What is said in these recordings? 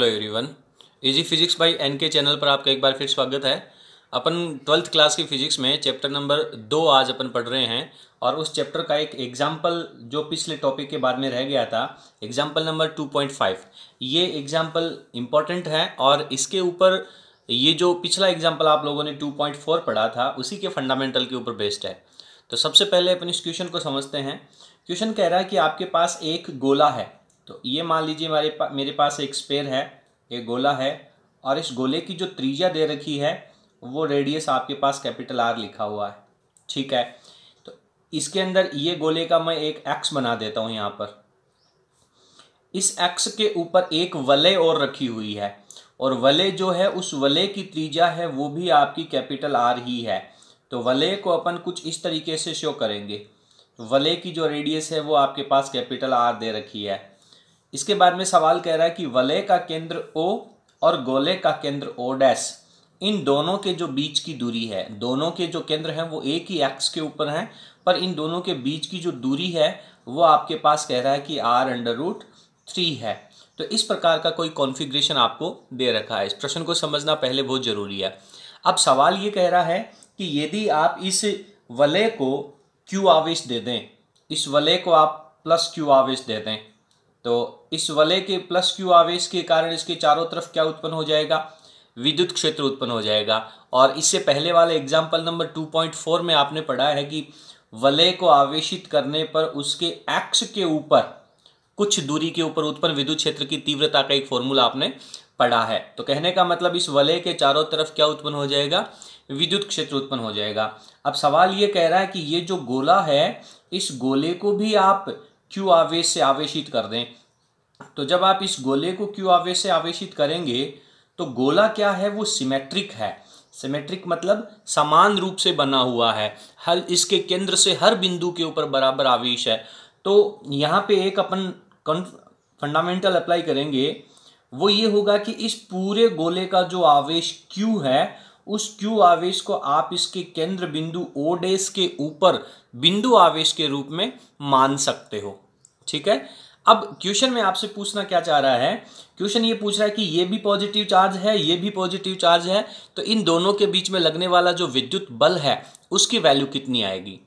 hello everyone easy physics by N K channel पर आपका एक बार फिर स्वागत है अपन ट्वेल्थ क्लास की फिजिक्स में चैप्टर नंबर दो आज अपन पढ़ रहे हैं और उस चैप्टर का एक एग्जाम्पल जो पिछले टॉपिक के बाद में रह गया था example number two point five ये एग्जाम्पल इम्पॉर्टेंट है और इसके ऊपर ये जो पिछला एग्जाम्पल आप लोगों ने टू पॉइंट फोर पढ़ा था उसी के फंडामेंटल के ऊपर बेस्ड है तो सबसे पहले अपन इस क्वेश्चन को समझते हैं क्वेश्चन कह रहा है कि आपके पास एक गोला है तो ये मान लीजिए हमारे पा, मेरे पास एक स्पेयर है एक गोला है और इस गोले की जो त्रिज्या दे रखी है वो रेडियस आपके पास कैपिटल आर लिखा हुआ है ठीक है तो इसके अंदर ये गोले का मैं एक एक्स बना देता हूँ यहाँ पर इस एक्स के ऊपर एक वलय और रखी हुई है और वले जो है उस वले की त्रिज्या है वो भी आपकी कैपिटल आर ही है तो वलय को अपन कुछ इस तरीके से शो करेंगे वले की जो रेडियस है वो आपके पास कैपिटल आर दे रखी है इसके बाद में सवाल कह रहा है कि वलय का केंद्र ओ और गोले का केंद्र ओ डैस इन दोनों के जो बीच की दूरी है दोनों के जो केंद्र हैं वो एक ही एक्स के ऊपर हैं पर इन दोनों के बीच की जो दूरी है वो आपके पास कह रहा है कि आर अंडर रूट थ्री है तो इस प्रकार का कोई कॉन्फ़िगरेशन आपको दे रखा है इस प्रश्न को समझना पहले बहुत ज़रूरी है अब सवाल ये कह रहा है कि यदि आप इस वलय को क्यू आवेश दे दें इस वलय को आप प्लस क्यू आवेश दे दें तो इस वलय के प्लस क्यू आवेश के कारण इसके चारों तरफ क्या उत्पन्न हो जाएगा विद्युत क्षेत्र उत्पन्न हो जाएगा और इससे पहले वाले example number two point four में आपने पढ़ा है कि वलय को आवेशित करने पर उसके एक्स के ऊपर कुछ दूरी के ऊपर उत्पन्न विद्युत क्षेत्र की तीव्रता का एक फॉर्मूला आपने पढ़ा है तो कहने का मतलब इस वलय के चारों तरफ क्या उत्पन्न हो जाएगा विद्युत क्षेत्र उत्पन्न हो जाएगा अब सवाल ये कह रहा है कि ये जो गोला है इस गोले को भी आप क्यू आवेश से आवेशित कर दें तो जब आप इस गोले को क्यू आवेश से आवेशित करेंगे तो गोला क्या है वो सिमेट्रिक है सिमेट्रिक मतलब समान रूप से बना हुआ है हर इसके केंद्र से हर बिंदु के ऊपर बराबर आवेश है तो यहाँ पे एक अपन फंडामेंटल अप्लाई करेंगे वो ये होगा कि इस पूरे गोले का जो आवेश क्यू है उस क्यू आवेश को आप इसके केंद्र बिंदु ओ डेस के ऊपर बिंदु आवेश के रूप में मान सकते हो ठीक है अब क्वेश्चन में आपसे पूछना क्या चाह रहा है क्वेश्चन ये पूछ रहा है कि ये भी पॉजिटिव चार्ज है ये भी पॉजिटिव चार्ज है तो इन दोनों के बीच में लगने वाला जो विद्युत बल है उसकी वैल्यू कितनी आएगी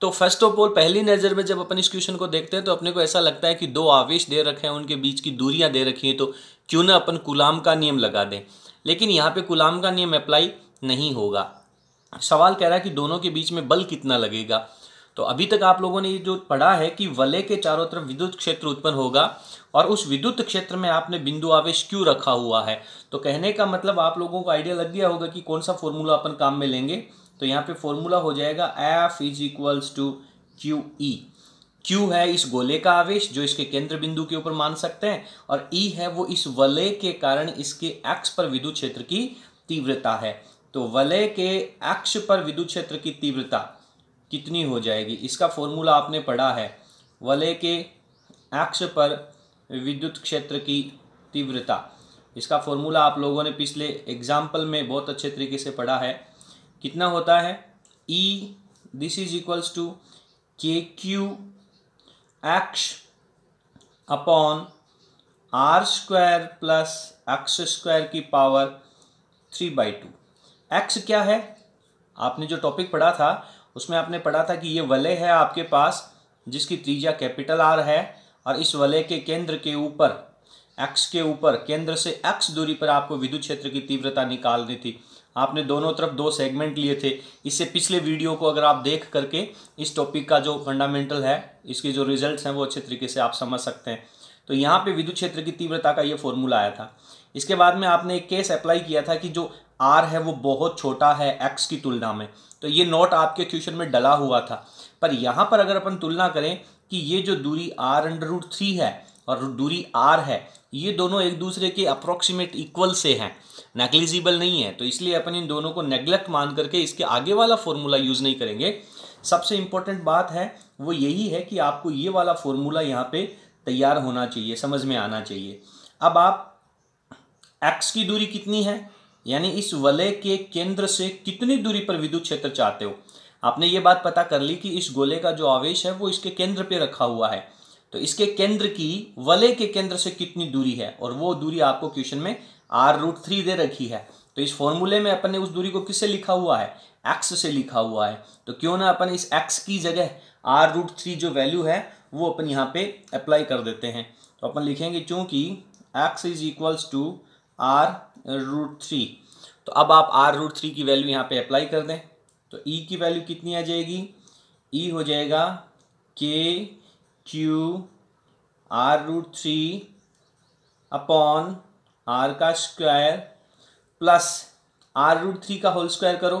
तो फर्स्ट ऑफ ऑल पहली नज़र में जब अपन इस क्वेश्चन को देखते हैं तो अपने को ऐसा लगता है कि दो आवेश दे रखे हैं उनके बीच की दूरियां दे रखी हैं तो क्यों ना अपन गुलाम का नियम लगा दें लेकिन यहाँ पे गुलाम का नियम अप्लाई नहीं होगा सवाल कह रहा है कि दोनों के बीच में बल कितना लगेगा तो अभी तक आप लोगों ने ये जो पढ़ा है कि वलय के चारों तरफ विद्युत क्षेत्र उत्पन्न होगा और उस विद्युत क्षेत्र में आपने बिंदु आवेश क्यों रखा हुआ है तो कहने का मतलब आप लोगों को आइडिया लग गया होगा कि कौन सा फॉर्मूला अपन काम में लेंगे तो यहाँ पे फॉर्मूला हो जाएगा F is equals to Q E Q है इस गोले का आवेश जो इसके केंद्र बिंदु के ऊपर मान सकते हैं और ई e है वो इस वलय के कारण इसके एक्स पर विद्युत क्षेत्र की तीव्रता है तो वलय के एक्स पर विद्युत क्षेत्र की तीव्रता कितनी हो जाएगी इसका फॉर्मूला आपने पढ़ा है वलय के एक्स पर विद्युत क्षेत्र की तीव्रता इसका फॉर्मूला आप लोगों ने पिछले एग्जाम्पल में बहुत अच्छे तरीके से पढ़ा है कितना होता है E this is equals to K Q X upon R square plus X square की power three by two X क्या है आपने जो टॉपिक पढ़ा था उसमें आपने पढ़ा था कि ये वलय है आपके पास जिसकी त्रिज्या कैपिटल आर है और इस वलय के केंद्र के ऊपर एक्स के ऊपर केंद्र से एक्स दूरी पर आपको विद्युत क्षेत्र की तीव्रता निकालनी थी आपने दोनों तरफ दो सेगमेंट लिए थे इससे पिछले वीडियो को अगर आप देख करके इस टॉपिक का जो फंडामेंटल है इसके जो रिजल्ट हैं वो अच्छे तरीके से आप समझ सकते हैं तो यहाँ पे विद्युत क्षेत्र की तीव्रता का ये फॉर्मूला आया था इसके बाद में आपने एक केस अप्लाई किया था कि जो आर है वो बहुत छोटा है एक्स की तुलना में तो ये नोट आपके क्वेश्चन में डला हुआ था पर यहाँ पर अगर अपन तुलना करें कि ये जो दूरी आर अंडर रूट थ्री है और दूरी आर है ये दोनों एक दूसरे के अप्रोक्सीमेट इक्वल से हैं नेग्लिजिबल नहीं है तो इसलिए अपन इन दोनों को नेग्लेक्ट मान करके इसके आगे वाला फॉर्मूला यूज़ नहीं करेंगे सबसे इंपॉर्टेंट बात है वो यही है कि आपको ये वाला फॉर्मूला यहाँ पे तैयार होना चाहिए समझ में आना चाहिए अब आप एक्स की दूरी कितनी है यानी इस वलय के केंद्र से कितनी दूरी पर विद्युत क्षेत्र चाहते हो आपने ये बात पता कर ली कि इस गोले का जो आवेश है वो इसके केंद्र पे रखा हुआ है तो इसके केंद्र की वले के केंद्र से कितनी दूरी है और वो दूरी आपको क्वेश्चन में आर रूट थ्री दे रखी है तो इस फॉर्मूले में अपन ने उस दूरी को किससे लिखा हुआ है एक्स से लिखा हुआ है तो क्यों ना अपन इस एक्स की जगह आर रूट थ्री जो वैल्यू है वो अपन यहाँ पे अप्लाई कर देते हैं तो अपन लिखेंगे चूंकि X is equals to R root three तो अब आप आर रूट थ्री की वैल्यू यहाँ पे अप्लाई कर दें तो ई e की वैल्यू कितनी आ जाएगी ई e हो जाएगा K Q R root three upon R का square plus R root three का होल स्क्वायर करो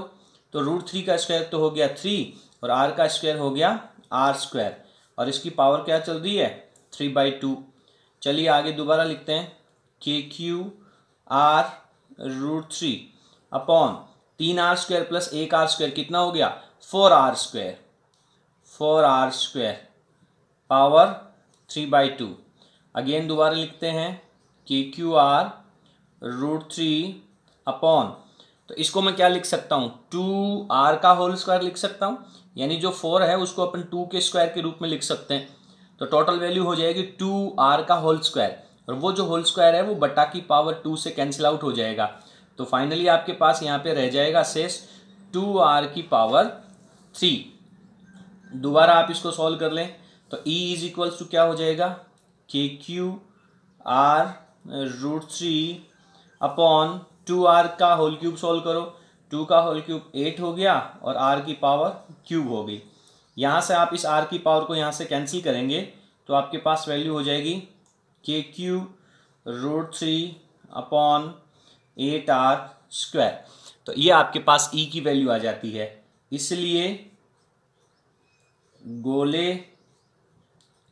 तो रूट थ्री का स्क्वायर तो हो गया थ्री और आर का स्क्वायर हो गया आर स्क्वायर और इसकी पावर क्या चल रही है थ्री बाई टू चलिए आगे दोबारा लिखते हैं K Q R root three upon तीन आर स्क्वायर प्लस एक आर स्क्वायर कितना हो गया four R square four R square power three by two again दोबारा लिखते हैं K Q R root three upon तो इसको मैं क्या लिख सकता हूँ टू आर का होल स्क्वायर लिख सकता हूँ यानी जो फोर है उसको अपन टू के स्क्वायर के रूप में लिख सकते हैं तो टोटल वैल्यू हो जाएगी टू आर का होल स्क्वायर और वो जो होल स्क्वायर है वो बटा की पावर टू से कैंसिल आउट हो जाएगा तो फाइनली आपके पास यहाँ पे रह जाएगा शेष टू आर की पावर थ्री दोबारा आप इसको सॉल्व कर लें तो E इज इक्वल्स टू क्या हो जाएगा K Q R root three upon two R का होल क्यूब सॉल्व करो टू का होल क्यूब एट हो गया और आर की पावर क्यूब हो गई यहाँ से आप इस आर की पावर को यहाँ से कैंसिल करेंगे तो आपके पास वैल्यू हो जाएगी K Q root three upon eight R square तो ये आपके पास ई e की वैल्यू आ जाती है इसलिए गोले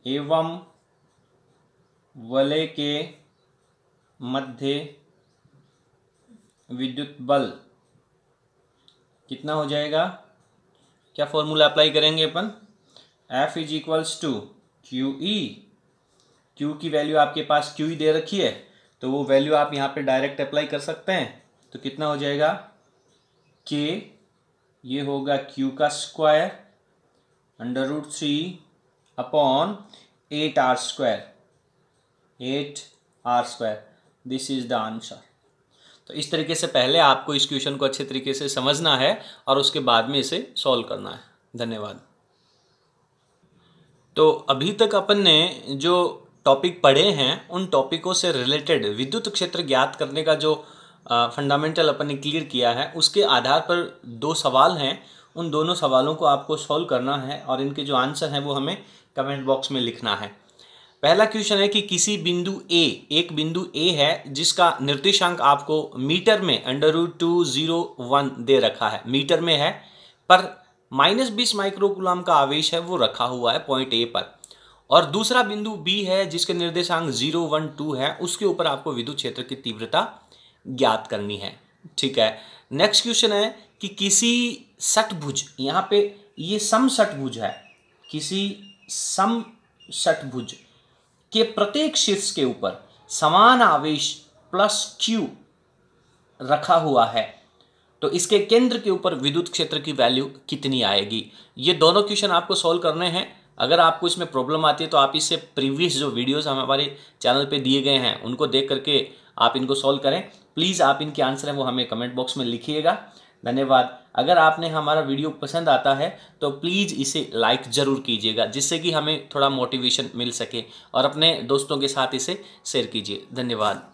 एवं वलय के मध्य विद्युत बल कितना हो जाएगा क्या फॉर्मूला अप्लाई करेंगे अपन F is equals to Q E Q की वैल्यू आपके पास क्यू ई e दे रखी है तो वो वैल्यू आप यहाँ पे डायरेक्ट अप्लाई कर सकते हैं तो कितना हो जाएगा के ये होगा क्यू का square under root three upon 8 r square 8 r square this is the answer तो इस तरीके से पहले आपको इस क्वेश्चन को अच्छे तरीके से समझना है और उसके बाद में इसे सॉल्व करना है धन्यवाद तो अभी तक अपन ने जो टॉपिक पढ़े हैं उन टॉपिकों से रिलेटेड विद्युत क्षेत्र ज्ञात करने का जो फंडामेंटल अपन ने क्लियर किया है उसके आधार पर दो सवाल हैं उन दोनों सवालों को आपको सॉल्व करना है और इनके जो आंसर हैं वो हमें कमेंट बॉक्स में लिखना है पहला क्वेश्चन है कि किसी बिंदु ए एक बिंदु ए है जिसका निर्देशांक आपको मीटर में under root two zero one दे रखा है मीटर में है पर माइनस बीस माइक्रोकुलाम का आवेश है वो रखा हुआ है पॉइंट ए पर और दूसरा बिंदु बी है जिसके निर्देशांक जीरो वन टू है उसके ऊपर आपको विद्युत क्षेत्र की तीव्रता ज्ञात करनी है ठीक है नेक्स्ट क्वेश्चन है कि किसी सटभुज यहाँ पे ये सम सटभुज है किसी सम सटभुज के प्रत्येक शीर्ष के ऊपर समान आवेश प्लस क्यू रखा हुआ है तो इसके केंद्र के ऊपर विद्युत क्षेत्र की वैल्यू कितनी आएगी ये दोनों क्वेश्चन आपको सॉल्व करने हैं अगर आपको इसमें प्रॉब्लम आती है तो आप इससे प्रीवियस जो वीडियोस हम हमारे चैनल पे दिए गए हैं उनको देख करके आप इनको सॉल्व करें प्लीज़ आप इनके आंसर हैं वो हमें कमेंट बॉक्स में लिखिएगा धन्यवाद अगर आपने हमारा वीडियो पसंद आता है तो प्लीज़ इसे लाइक ज़रूर कीजिएगा जिससे कि हमें थोड़ा मोटिवेशन मिल सके और अपने दोस्तों के साथ इसे शेयर कीजिए धन्यवाद